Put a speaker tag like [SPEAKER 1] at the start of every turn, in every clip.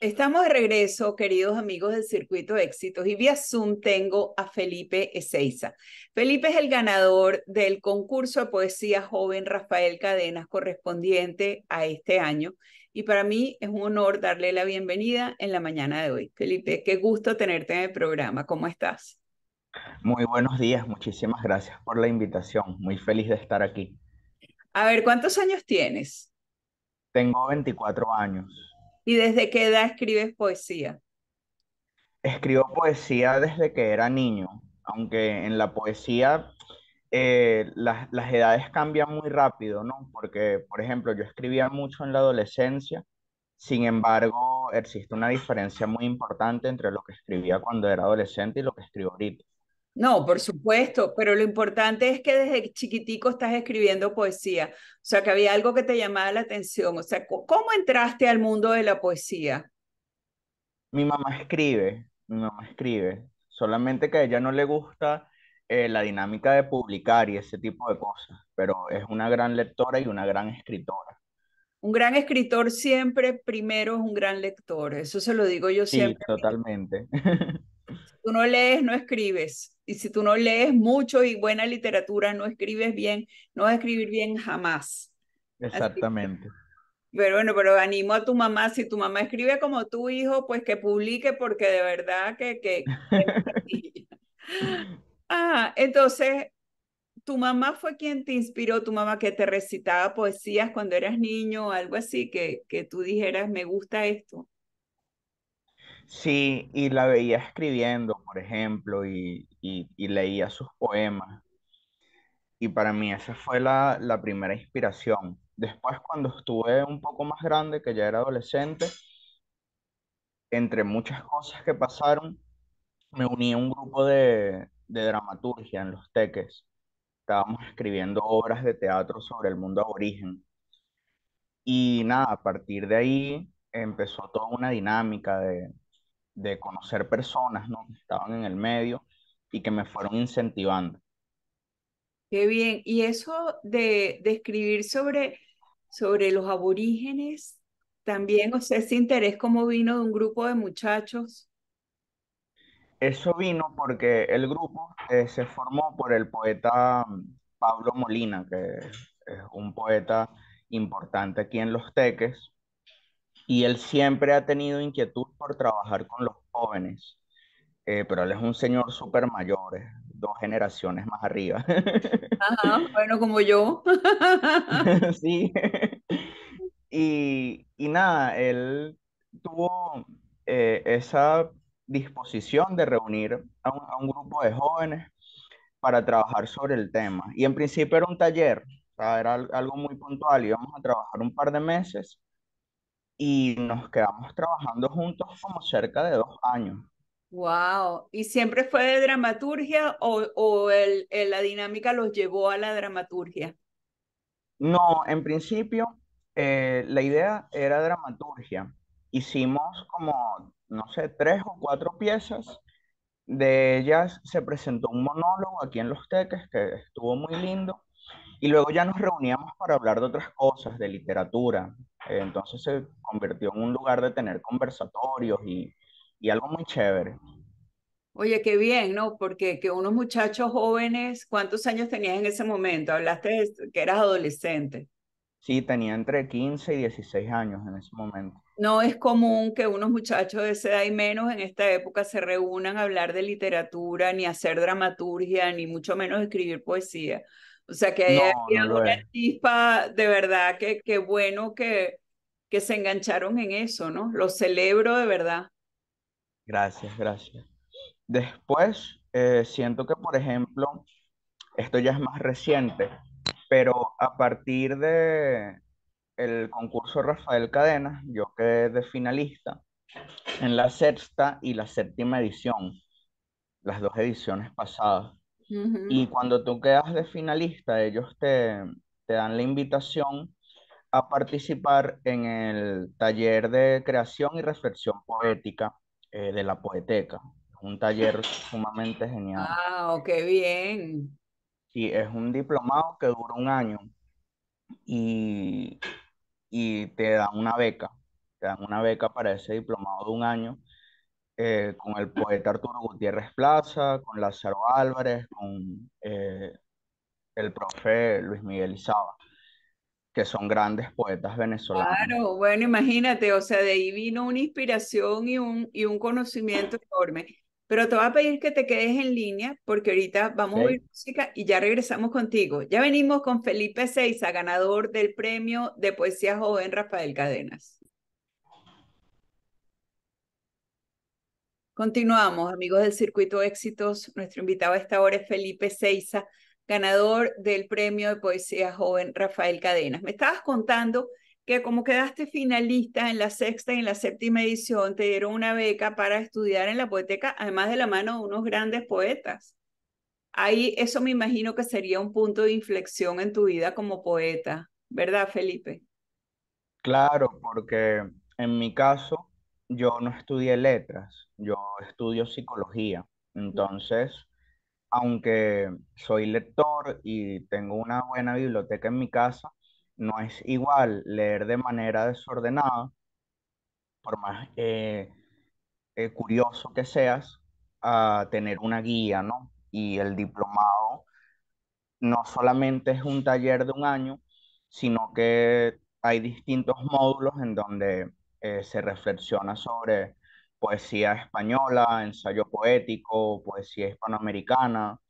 [SPEAKER 1] Estamos de regreso, queridos amigos del Circuito Éxitos, y vía Zoom tengo a Felipe Ezeiza. Felipe es el ganador del concurso de poesía joven Rafael Cadenas correspondiente a este año, y para mí es un honor darle la bienvenida en la mañana de hoy. Felipe, qué gusto tenerte en el programa, ¿cómo estás?
[SPEAKER 2] Muy buenos días, muchísimas gracias por la invitación, muy feliz de estar aquí.
[SPEAKER 1] A ver, ¿cuántos años
[SPEAKER 2] tienes? Tengo 24 años.
[SPEAKER 1] ¿Y desde qué edad escribes poesía?
[SPEAKER 2] Escribo poesía desde que era niño, aunque en la poesía eh, las, las edades cambian muy rápido, ¿no? Porque, por ejemplo, yo escribía mucho en la adolescencia, sin embargo, existe una diferencia muy
[SPEAKER 1] importante entre lo que escribía cuando era adolescente y lo que escribo ahorita. No, por supuesto, pero lo importante es que desde chiquitico estás escribiendo poesía, o sea, que había algo que te llamaba la atención, o sea, ¿cómo entraste al mundo de la poesía?
[SPEAKER 2] Mi mamá escribe, no escribe, solamente que a ella no le gusta eh, la dinámica de publicar y ese tipo de cosas, pero es una gran lectora y una gran escritora.
[SPEAKER 1] Un gran escritor siempre primero es un gran lector, eso se lo digo yo sí, siempre.
[SPEAKER 2] Totalmente.
[SPEAKER 1] Tú no lees, no escribes. Y si tú no lees mucho y buena literatura, no escribes bien, no vas a escribir bien jamás. Exactamente. Pero bueno, pero animo a tu mamá, si tu mamá escribe como tu hijo, pues que publique porque de verdad que... que... ah, entonces, tu mamá fue quien te inspiró, tu mamá que te recitaba poesías cuando eras niño, o algo así, que, que tú dijeras, me gusta esto.
[SPEAKER 2] Sí, y la veía escribiendo, por ejemplo, y, leía sus poemas. Y para mí esa fue la, primera inspiración. Después, cuando estuve un poco más grande, que ya era adolescente, entre muchas cosas que pasaron, me uní a un grupo de, de dramaturgia en Los Teques. Estábamos escribiendo obras de teatro sobre el mundo aborigen. Y nada, a partir de ahí empezó toda una dinámica de, de conocer personas, ¿no? Que estaban en el medio y que me fueron incentivando.
[SPEAKER 1] Qué bien. Y eso de, escribir sobre, sobre los aborígenes, también, o sea, ese interés como vino de un grupo de muchachos.
[SPEAKER 2] Eso vino porque el grupo eh, se formó por el poeta mm, Pablo Molina, que es un poeta importante aquí en Los Teques, y él siempre ha tenido inquietud por trabajar con los jóvenes, eh, pero él es un señor súper mayor, dos generaciones más arriba.
[SPEAKER 1] Ajá, bueno, como yo. sí.
[SPEAKER 2] Y, y nada, él tuvo eh, esa disposición de reunir a un, grupo de jóvenes para trabajar sobre el tema. Y en principio era un taller, era algo muy puntual, íbamos a trabajar un par de meses y nos quedamos trabajando juntos como cerca de dos años.
[SPEAKER 1] Wow, ¿y siempre fue de dramaturgia o, la dinámica los llevó a la dramaturgia?
[SPEAKER 2] No, en principio eh, la idea era dramaturgia. Hicimos
[SPEAKER 1] como,
[SPEAKER 2] no sé, tres o cuatro piezas. De ellas se presentó un monólogo aquí en Los Teques que estuvo muy lindo. Y luego ya nos reuníamos para hablar de otras cosas, de literatura, entonces se convirtió en un lugar de tener conversatorios y, algo muy chévere.
[SPEAKER 1] Oye, qué bien, ¿no? Porque que unos muchachos jóvenes, ¿cuántos años tenías en ese momento? Hablaste que eras adolescente.
[SPEAKER 2] Sí, tenía entre 15 y 16 años en ese momento.
[SPEAKER 1] No es común que unos muchachos de esa edad y menos en esta época se reúnan a hablar de literatura, ni hacer dramaturgia, ni mucho menos escribir poesía. O sea, que hay una chispa de verdad, que, bueno que, que se engancharon en eso, ¿no? Lo celebro de verdad.
[SPEAKER 2] Gracias, gracias. Después, eh, siento que, por ejemplo, esto ya es más reciente, pero a partir de el concurso Rafael Cadena, yo quedé de finalista en la sexta y la séptima edición, las dos ediciones pasadas.
[SPEAKER 1] Y cuando
[SPEAKER 2] tú quedas de finalista, ellos te, dan la invitación a participar en el taller de creación y reflexión poética eh, de la Poeteca. es Un taller sumamente genial. ¡Wow!
[SPEAKER 1] Ah, oh, ¡Qué bien!
[SPEAKER 2] Sí, es un diplomado que dura un año y, y te dan una beca. Te dan una beca para ese diplomado de un año eh, con el poeta Arturo Gutiérrez Plaza, con Lázaro Álvarez, con eh, el profe Luis Miguel Izaba, que son grandes poetas venezolanos.
[SPEAKER 1] Claro, bueno, imagínate, o sea, de ahí vino una inspiración y un, y un conocimiento enorme. Pero te voy a pedir que te quedes en línea porque ahorita vamos a oír música y ya regresamos contigo. Ya venimos con Felipe Seiza, ganador del premio de poesía joven Rafael Cadenas. Continuamos, amigos del Circuito Éxitos. Nuestro invitado a esta hora es Felipe Seiza, ganador del Premio de Poesía Joven Rafael Cadenas. Me estabas contando que como quedaste finalista en la sexta y en la séptima edición, te dieron una beca para estudiar en la poeteca, además de la mano de unos grandes poetas. Ahí eso me imagino que sería un punto de inflexión en tu vida como poeta, ¿verdad, Felipe?
[SPEAKER 2] Claro, porque en mi caso, yo no estudié letras, yo estudio psicología. Entonces, aunque soy lector y tengo una buena biblioteca en mi casa, no es igual leer de manera desordenada, por más eh, eh, curioso que seas, a tener una guía, ¿no? Y el diplomado no solamente es un taller de un año, sino que hay distintos módulos en donde eh, se reflexiona sobre poesía española, ensayo poético, poesía hispanoamericana,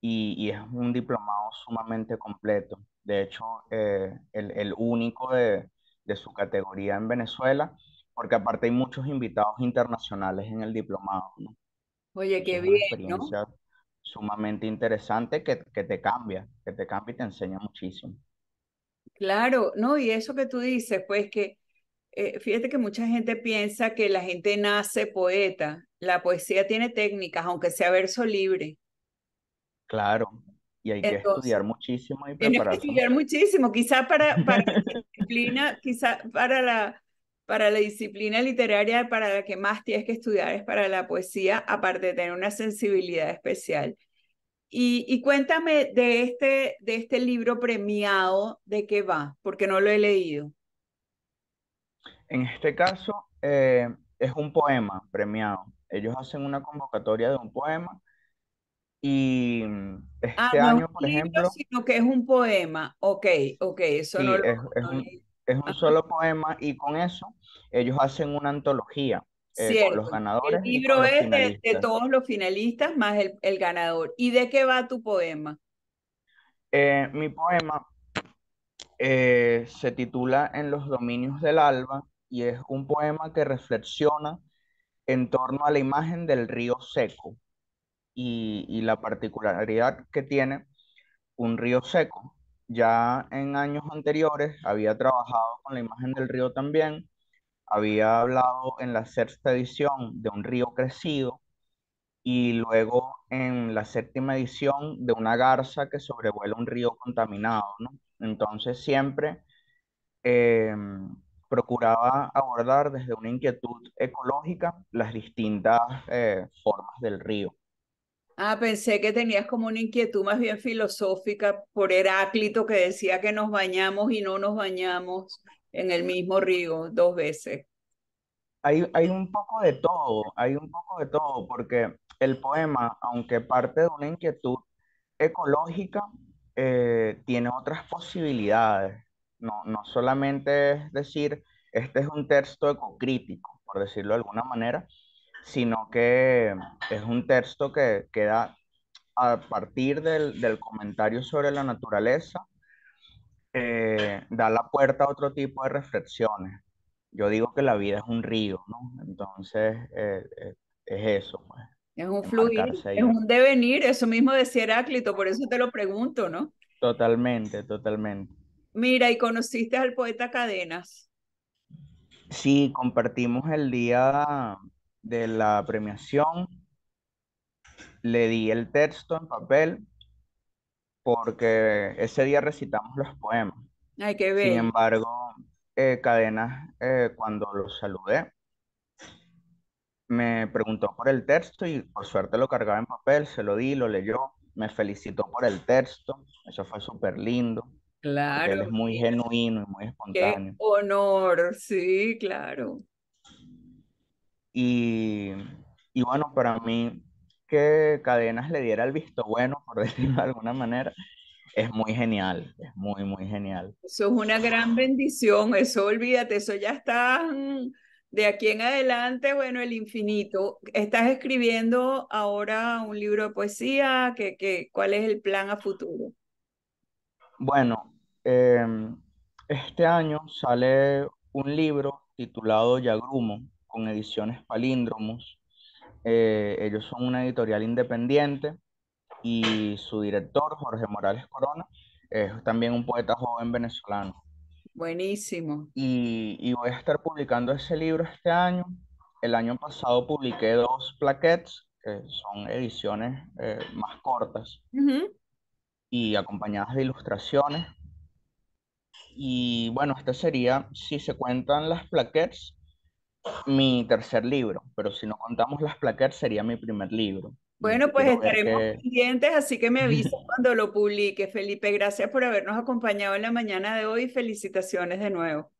[SPEAKER 2] y, y es un diplomado sumamente completo. De hecho, eh, el, el, único de, de su categoría en Venezuela, porque aparte hay muchos invitados internacionales en el diplomado.
[SPEAKER 1] Oye, qué es bien, experiencia
[SPEAKER 2] sumamente interesante que, que te cambia, que te cambia y te enseña muchísimo.
[SPEAKER 1] Claro, no, y eso que tú dices, pues que eh, fíjate que mucha gente piensa que la gente nace poeta. La poesía tiene técnicas, aunque sea verso libre.
[SPEAKER 2] Claro, y hay que estudiar muchísimo y prepararse. Hay que
[SPEAKER 1] estudiar muchísimo, quizá para, para la disciplina, para la, para la disciplina literaria para la que más tienes que estudiar es para la poesía, aparte de tener una sensibilidad especial. Y, cuéntame de este, de este libro premiado, ¿de qué va? Porque no lo he leído.
[SPEAKER 2] En este caso, eh, es un poema premiado. Ellos hacen una convocatoria de un poema y mm, ah, este ah, no año, es un por
[SPEAKER 1] Sino que es un poema. Ok, ok, eso no lo,
[SPEAKER 2] es, es, un, ah. solo poema y con eso ellos hacen una antología. Eh, con los ganadores. El libro es de, todos
[SPEAKER 1] los finalistas más el, el, ganador. ¿Y de qué va tu poema?
[SPEAKER 2] Eh, mi poema se titula En los dominios del alba y es un poema que reflexiona en torno a la imagen del río seco y, la particularidad que tiene un río seco. Ya en años anteriores había trabajado con la imagen del río también, había hablado en la sexta edición de un río crecido y luego en la séptima edición de una garza que sobrevuela un río contaminado, Entonces siempre em, procuraba abordar desde una inquietud ecológica las distintas eh, formas del río.
[SPEAKER 1] Ah, pensé que tenías como una inquietud más bien filosófica por Heráclito que decía que nos bañamos y no nos bañamos en el mismo río dos veces.
[SPEAKER 2] Hay, hay un poco de todo, hay un poco de todo, porque el poema, aunque parte de una inquietud ecológica, eh, tiene otras posibilidades. No, no solamente es decir, este es un texto ecocrítico, por decirlo de alguna manera, sino que es un texto que queda a partir del, comentario sobre la naturaleza, eh, da la puerta a otro tipo de reflexiones. Yo digo que la vida es un río, ¿no? Entonces, eh, eh, es eso. Pues,
[SPEAKER 1] es un fluir, es un devenir, eso mismo decía Heráclito, por eso te lo pregunto, ¿no?
[SPEAKER 2] Totalmente, totalmente.
[SPEAKER 1] Mira, y conociste al poeta Cadenas.
[SPEAKER 2] Sí, compartimos el día de la premiación. Le di el texto en papel porque ese día recitamos los poemas.
[SPEAKER 1] que ver. Sin embargo, cadena
[SPEAKER 2] eh, Cadenas, eh, cuando lo saludé, me preguntó por el texto y por suerte lo cargaba en papel, se lo di, lo leyó, me felicitó por el texto, eso fue súper lindo.
[SPEAKER 1] Claro. es
[SPEAKER 2] muy genuino, y muy espontáneo. Qué
[SPEAKER 1] honor, sí, claro.
[SPEAKER 2] Y, bueno, para mí que Cadenas le diera el visto bueno, por decirlo de alguna manera, es muy genial, es muy, muy genial.
[SPEAKER 1] Eso es una gran bendición, eso olvídate, eso ya está mm, de aquí en adelante, bueno, el infinito. Estás escribiendo ahora un libro de poesía, cuál es el plan a futuro?
[SPEAKER 2] Bueno, Em, este año sale un libro titulado Yagrumo, con ediciones Palíndromos. Eh, ellos son una editorial independiente y su director, Jorge Morales Corona, es también un poeta joven venezolano. Buenísimo. Y, voy a estar publicando ese libro este año. El año pasado publiqué dos plaquettes, que son ediciones eh, más cortas y acompañadas de ilustraciones. Y bueno, este sería, si se cuentan las plaquettes, mi tercer libro, pero si no contamos las plaquettes sería mi primer libro.
[SPEAKER 1] Bueno, pues estaremos pendientes, así que me avisa cuando lo publique. Felipe, gracias por habernos acompañado en la mañana de hoy. Felicitaciones de nuevo.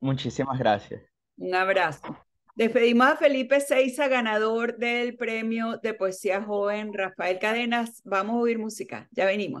[SPEAKER 2] Muchísimas gracias.
[SPEAKER 1] Un abrazo. Despedimos a Felipe Seiza, ganador del premio de poesía joven Rafael Cadenas. Vamos a oír música. Ya venimos.